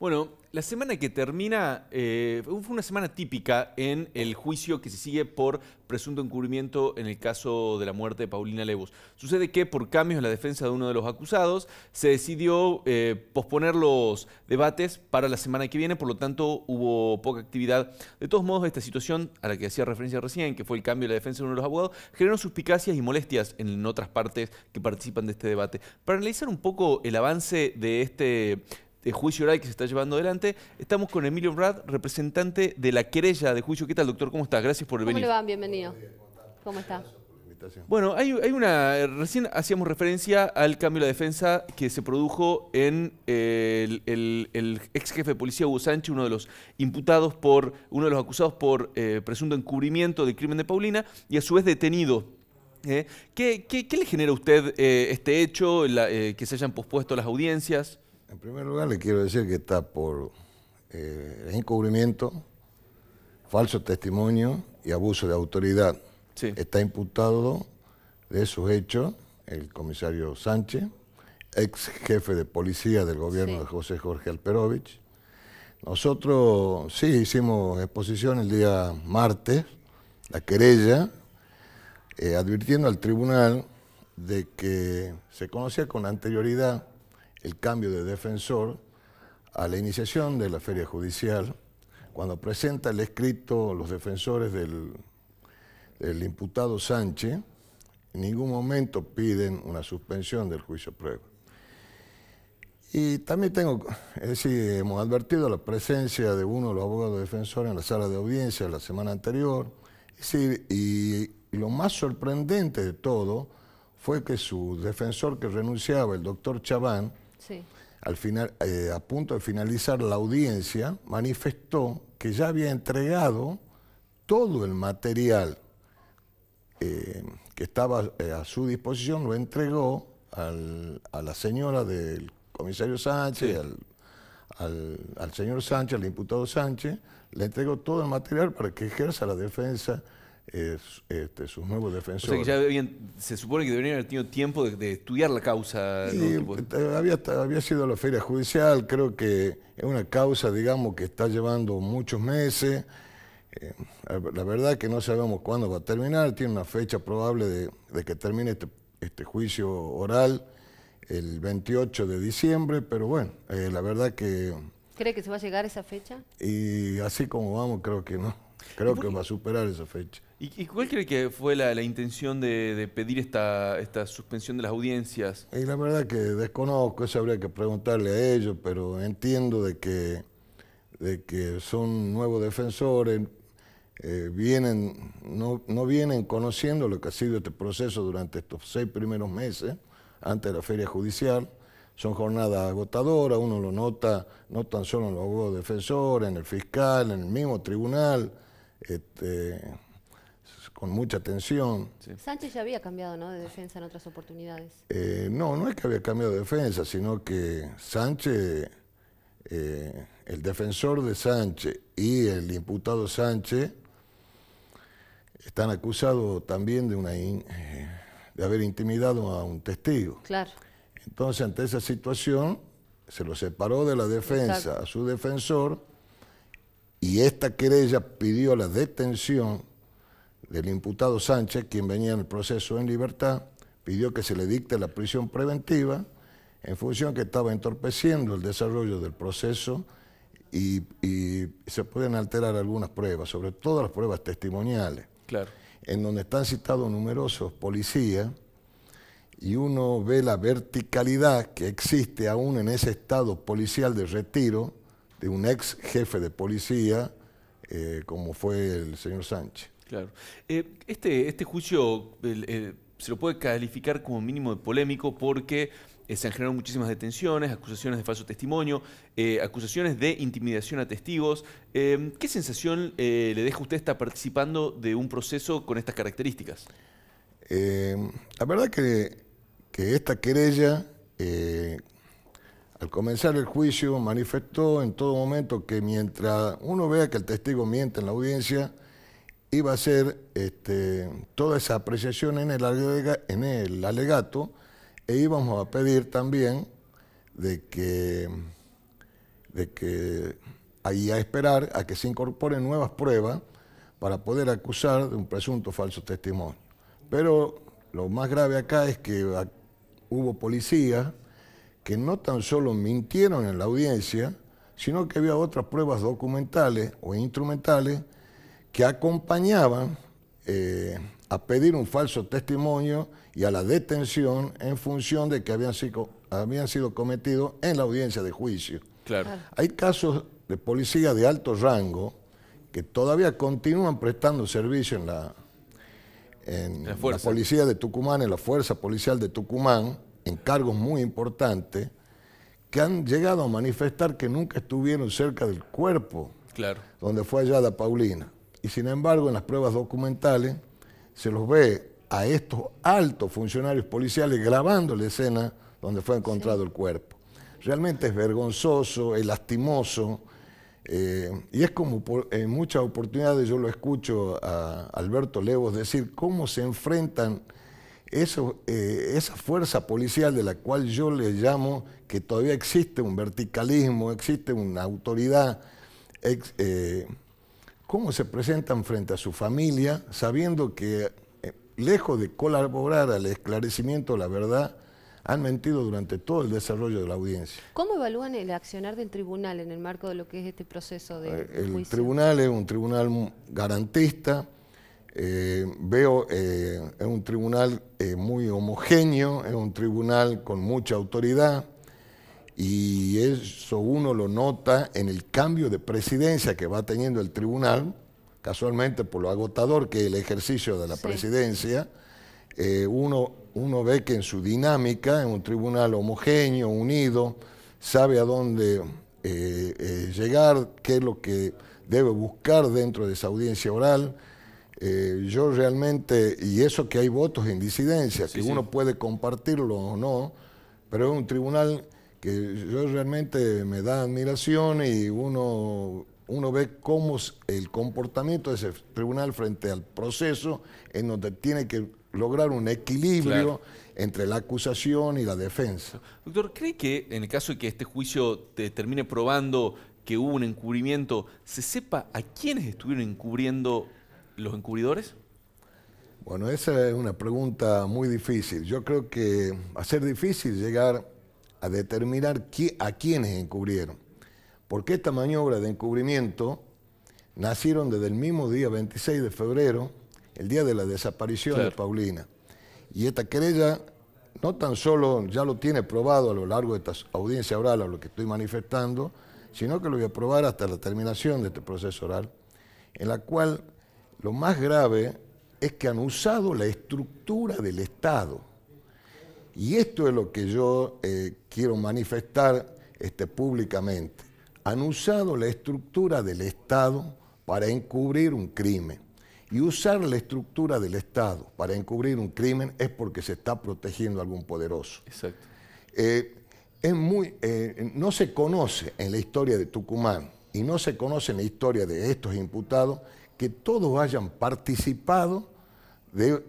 Bueno, la semana que termina eh, fue una semana típica en el juicio que se sigue por presunto encubrimiento en el caso de la muerte de Paulina Levos. Sucede que por cambios en la defensa de uno de los acusados se decidió eh, posponer los debates para la semana que viene, por lo tanto hubo poca actividad. De todos modos, esta situación a la que hacía referencia recién, que fue el cambio en la defensa de uno de los abogados, generó suspicacias y molestias en otras partes que participan de este debate. Para analizar un poco el avance de este juicio oral que se está llevando adelante. Estamos con Emilio Brad, representante de la querella de juicio. ¿Qué tal, doctor? ¿Cómo estás? Gracias por venir. ¿Cómo le van? Bienvenido. ¿Cómo está? Bueno, hay, una. Eh, recién hacíamos referencia al cambio de la defensa que se produjo en eh, el, el, ex jefe de policía Hugo Sánchez, uno de los imputados por. uno de los acusados por eh, presunto encubrimiento del crimen de Paulina y a su vez detenido. ¿qué, le genera a usted este hecho, que se hayan pospuesto las audiencias? En primer lugar, le quiero decir que está por eh, encubrimiento, falso testimonio y abuso de autoridad. Está imputado de sus hechos el comisario Sánchez, ex jefe de policía del gobierno de José Jorge Alperovich. Nosotros sí hicimos exposición el día martes, la querella, eh, advirtiendo al tribunal de que se conocía con anterioridad el cambio de defensor a la iniciación de la feria judicial, cuando presenta el escrito los defensores del, del imputado Sánchez, en ningún momento piden una suspensión del juicio prueba. Y también tengo, es decir, hemos advertido la presencia de uno de los abogados defensores en la sala de audiencia la semana anterior, y lo más sorprendente de todo fue que su defensor que renunciaba, el doctor Chaván, al final, eh, a punto de finalizar la audiencia, manifestó que ya había entregado todo el material eh, que estaba eh, a su disposición, lo entregó a la señora del comisario Sánchez, al, al señor Sánchez, al imputado Sánchez, le entregó todo el material para que ejerza la defensa es, este, sus nuevos defensores. se supone que deberían haber tenido tiempo de, estudiar la causa. había, había sido la feria judicial, creo que es una causa, digamos, que está llevando muchos meses. Eh, la verdad que no sabemos cuándo va a terminar, tiene una fecha probable de, que termine este, este, juicio oral el 28 de diciembre, pero bueno, eh, la verdad que... ¿Cree que se va a llegar esa fecha? Y así como vamos, creo que no. Creo que va a superar esa fecha. ¿Y, cuál cree que fue la, intención de, pedir esta, suspensión de las audiencias? Y la verdad que desconozco, eso habría que preguntarle a ellos, pero entiendo de que, son nuevos defensores, eh, vienen, no, no, vienen conociendo lo que ha sido este proceso durante estos seis primeros meses, antes de la feria judicial. Son jornadas agotadoras, uno lo nota no tan solo en los abogados defensores, en el fiscal, en el mismo tribunal. Este, con mucha tensión. Sánchez ya había cambiado de defensa en otras oportunidades. Eh, no, no es que había cambiado de defensa, sino que Sánchez, eh, el defensor de Sánchez y el imputado Sánchez están acusados también de, una eh, de haber intimidado a un testigo. Claro. Entonces, ante esa situación, se lo separó de la defensa a su defensor y esta querella pidió la detención del imputado Sánchez, quien venía en el proceso en libertad, pidió que se le dicte la prisión preventiva en función que estaba entorpeciendo el desarrollo del proceso y, se pueden alterar algunas pruebas, sobre todo las pruebas testimoniales, claro. en donde están citados numerosos policías y uno ve la verticalidad que existe aún en ese estado policial de retiro de un ex jefe de policía eh, como fue el señor Sánchez. Claro. Eh, este, este juicio eh, se lo puede calificar como mínimo de polémico porque eh, se han generado muchísimas detenciones, acusaciones de falso testimonio, acusaciones de intimidación a testigos. ¿Qué sensación le deja usted estar participando de un proceso con estas características? la verdad que, que esta querella, al comenzar el juicio, manifestó en todo momento que mientras uno vea que el testigo miente en la audiencia, iba a ser este, toda esa apreciación en el, en el alegato e íbamos a pedir también de que, de que ahí a esperar a que se incorporen nuevas pruebas para poder acusar de un presunto falso testimonio. Pero lo más grave acá es que hubo policías que no tan solo mintieron en la audiencia, sino que había otras pruebas documentales o instrumentales que acompañaban eh, a pedir un falso testimonio y a la detención en función de que habían sido, habían sido cometidos en la audiencia de juicio. Claro. Hay casos de policía de alto rango que todavía continúan prestando servicio en la, en policía de Tucumán, en la fuerza policial de Tucumán, en cargos muy importantes, que han llegado a manifestar que nunca estuvieron cerca del cuerpo donde fue hallada Paulina. Y sin embargo, en las pruebas documentales se los ve a estos altos funcionarios policiales grabando la escena donde fue encontrado el cuerpo. Realmente es vergonzoso, es lastimoso, eh, y es como en muchas oportunidades yo lo escucho a Alberto Levos decir cómo se enfrentan eh, esa fuerza policial de la cual yo le llamo que todavía existe un verticalismo, existe una autoridad. Eh, cómo se presentan frente a su familia, sabiendo que eh, lejos de colaborar al esclarecimiento de la verdad, han mentido durante todo el desarrollo de la audiencia. ¿Cómo evalúan el accionar del tribunal en el marco de lo que es este proceso de eh, juicio? El tribunal es un tribunal garantista, eh, veo, es un tribunal muy homogéneo, es un tribunal con mucha autoridad, y eso uno lo nota en el cambio de presidencia que va teniendo el tribunal, casualmente por lo agotador que es el ejercicio de la presidencia, eh, uno, uno ve que en su dinámica, en un tribunal homogéneo, unido, sabe a dónde eh, eh, llegar, qué es lo que debe buscar dentro de esa audiencia oral. yo realmente, y eso que hay votos en disidencia, que uno puede compartirlo o no, pero es un tribunal que yo realmente me da admiración y uno, uno ve cómo es el comportamiento de ese tribunal frente al proceso, en donde tiene que lograr un equilibrio entre la acusación y la defensa. Doctor, ¿cree que en el caso de que este juicio te termine probando que hubo un encubrimiento, se sepa a quiénes estuvieron encubriendo los encubridores? Bueno, esa es una pregunta muy difícil. Yo creo que va a ser difícil llegar a determinar a quiénes encubrieron. Porque esta maniobra de encubrimiento nacieron desde el mismo día 26 de febrero, el día de la desaparición de Paulina. Y esta querella no tan solo ya lo tiene probado a lo largo de esta audiencia oral, a lo que estoy manifestando, sino que lo voy a probar hasta la terminación de este proceso oral, en la cual lo más grave es que han usado la estructura del Estado y esto es lo que yo eh, quiero manifestar este, públicamente. Han usado la estructura del Estado para encubrir un crimen. Y usar la estructura del Estado para encubrir un crimen es porque se está protegiendo a algún poderoso. Exacto. Eh, es muy, eh, no se conoce en la historia de Tucumán y no se conoce en la historia de estos imputados que todos hayan participado de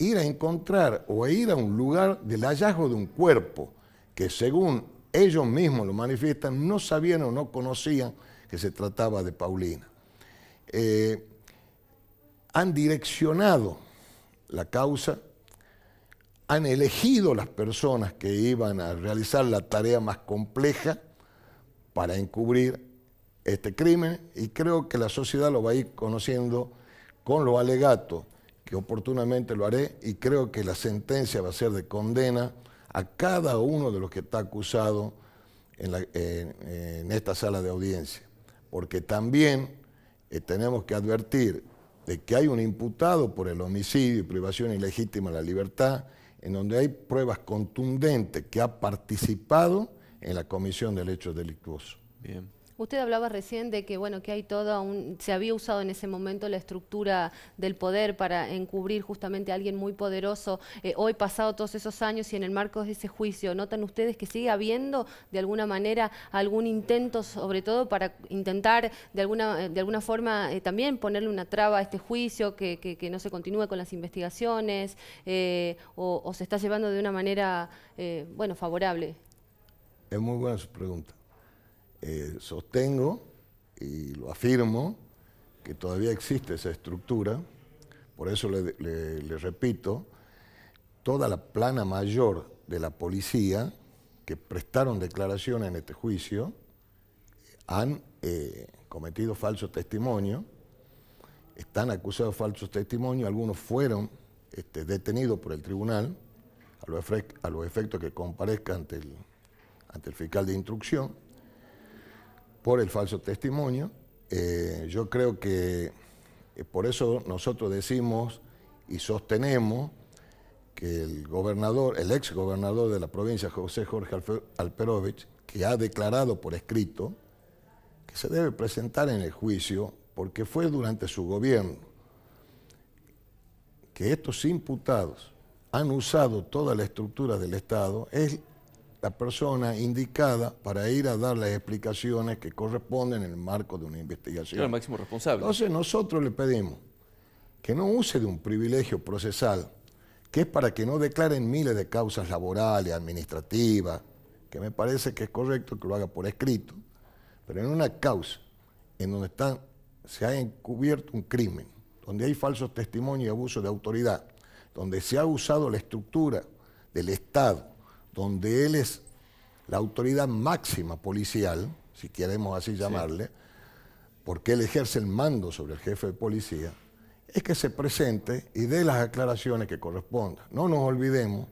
ir a encontrar o a ir a un lugar del hallazgo de un cuerpo que según ellos mismos lo manifiestan, no sabían o no conocían que se trataba de Paulina. Eh, han direccionado la causa, han elegido las personas que iban a realizar la tarea más compleja para encubrir este crimen y creo que la sociedad lo va a ir conociendo con los alegatos que oportunamente lo haré y creo que la sentencia va a ser de condena a cada uno de los que está acusado en, esta sala de audiencia. Porque también eh, tenemos que advertir de que hay un imputado por el homicidio y privación ilegítima de la libertad, en donde hay pruebas contundentes que ha participado en la comisión del hecho delictuoso. Bien. Usted hablaba recién de que bueno que hay todo se había usado en ese momento la estructura del poder para encubrir justamente a alguien muy poderoso. Eh, hoy pasado todos esos años y en el marco de ese juicio, notan ustedes que sigue habiendo de alguna manera algún intento, sobre todo para intentar de alguna eh, de alguna forma eh, también ponerle una traba a este juicio, que, no se continúe con las investigaciones o, o, se está llevando de una manera bueno favorable. Es muy buena su pregunta. Eh, sostengo y lo afirmo que todavía existe esa estructura, por eso le, repito, toda la plana mayor de la policía que prestaron declaración en este juicio han eh, cometido falso testimonio, están acusados de falsos testimonios, algunos fueron este, detenidos por el tribunal a los, efectos que comparezca ante el fiscal de instrucción, por el falso testimonio. Eh, yo creo que eh, por eso nosotros decimos y sostenemos que el gobernador, el ex gobernador de la provincia, José Jorge Alperovich, que ha declarado por escrito que se debe presentar en el juicio porque fue durante su gobierno que estos imputados han usado toda la estructura del Estado, es la persona indicada para ir a dar las explicaciones que corresponden en el marco de una investigación. el máximo responsable. Entonces nosotros le pedimos que no use de un privilegio procesal, que es para que no declaren miles de causas laborales, administrativas, que me parece que es correcto que lo haga por escrito, pero en una causa en donde se ha encubierto un crimen, donde hay falsos testimonios y abuso de autoridad, donde se ha usado la estructura del Estado donde él es la autoridad máxima policial, si queremos así llamarle, porque él ejerce el mando sobre el jefe de policía, es que se presente y dé las aclaraciones que correspondan. No nos olvidemos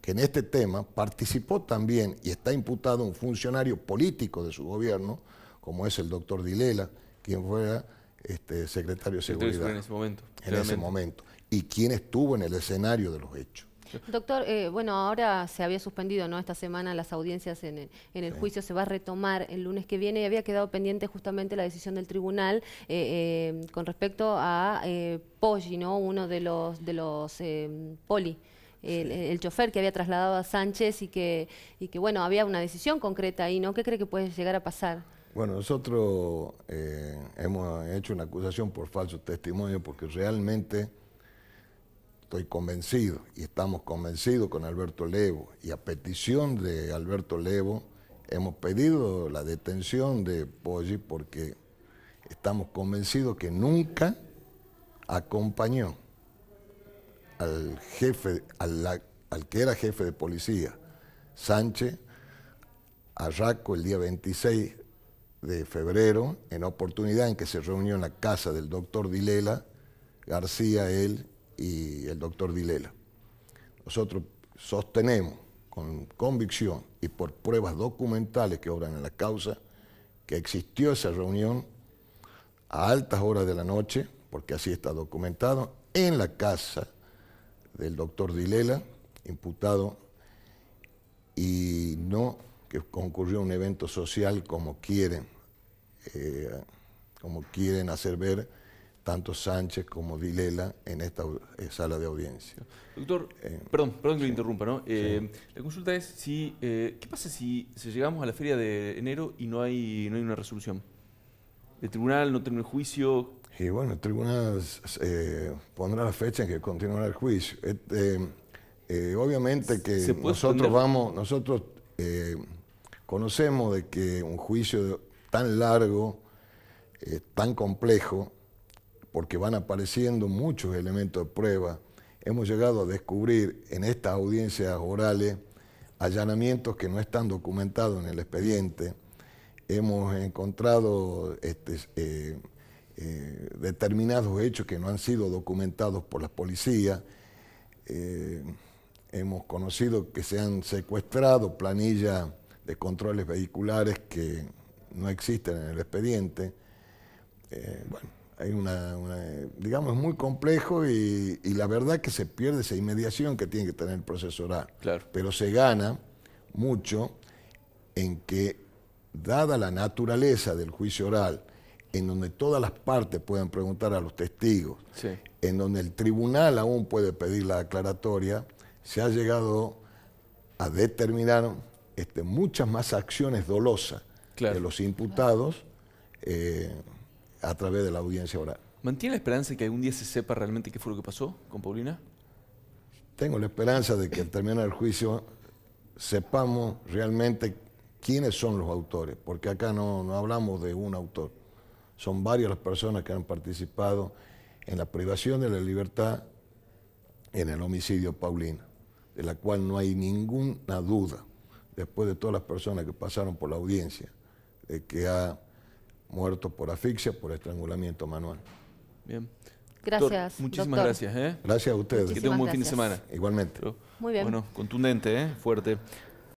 que en este tema participó también y está imputado un funcionario político de su gobierno, como es el doctor Dilela, quien fue este, secretario de Seguridad. En ese momento. En ese momento. Y quien estuvo en el escenario de los hechos. Doctor, eh, bueno, ahora se había suspendido ¿no? esta semana las audiencias en el, juicio, se va a retomar el lunes que viene y había quedado pendiente justamente la decisión del tribunal eh, eh, con respecto a Poggi, ¿no? uno de los, de los poli. El, chofer que había trasladado a Sánchez y que, y que, bueno, había una decisión concreta ahí, ¿no? ¿Qué cree que puede llegar a pasar? Bueno, nosotros hemos hecho una acusación por falso testimonio porque realmente estoy convencido y estamos convencidos con Alberto Levo y a petición de Alberto Levo hemos pedido la detención de Poggi porque estamos convencidos que nunca acompañó al jefe, al, que era jefe de policía, Sánchez, a Raco el día 26 de febrero, en oportunidad en que se reunió en la casa del doctor Dilela, García, él y el doctor Dilela. Nosotros sostenemos con convicción y por pruebas documentales que obran en la causa que existió esa reunión a altas horas de la noche, porque así está documentado, en la casa del doctor Dilela, imputado, y no que concurrió un evento social como quieren, eh, como quieren hacer ver tanto Sánchez como Dilela en esta eh, sala de audiencia. Doctor, eh, perdón, perdón que lo interrumpa, ¿no? Eh, la consulta es si ¿qué pasa si, llegamos a la feria de enero y no hay, no hay una resolución? ¿El tribunal no tiene el juicio? Y bueno, el tribunal pondrá la fecha en que continuará el juicio. obviamente que nosotros vamos, nosotros conocemos de que un juicio tan largo, tan complejo, porque van apareciendo muchos elementos de prueba. Hemos llegado a descubrir en estas audiencias orales allanamientos que no están documentados en el expediente. Hemos encontrado este, eh, eh, determinados hechos que no han sido documentados por la policía, eh, hemos conocido que se han secuestrado planillas de controles vehiculares que no existen en el expediente. bueno, hay una, digamos, muy complejo y, la verdad que se pierde esa inmediación que tiene que tener el proceso oral. Pero se gana mucho en que, dada la naturaleza del juicio oral, en donde todas las partes puedan preguntar a los testigos, en donde el tribunal aún puede pedir la aclaratoria, se ha llegado a determinar este, muchas más acciones dolosas de los imputados. Eh, a través de la audiencia oral. ¿Mantiene la esperanza de que algún día se sepa realmente qué fue lo que pasó con Paulina? Tengo la esperanza de que al terminar el juicio sepamos realmente quiénes son los autores, porque acá no, no hablamos de un autor, son varias las personas que han participado en la privación de la libertad en el homicidio Paulina, de la cual no hay ninguna duda, después de todas las personas que pasaron por la audiencia, de que ha muerto por asfixia, por estrangulamiento manual. Bien. Gracias. muchísimas gracias. ¿eh? Gracias a ustedes. que tengan un buen fin de semana. Igualmente. Muy bien. Bueno, contundente, ¿eh? fuerte.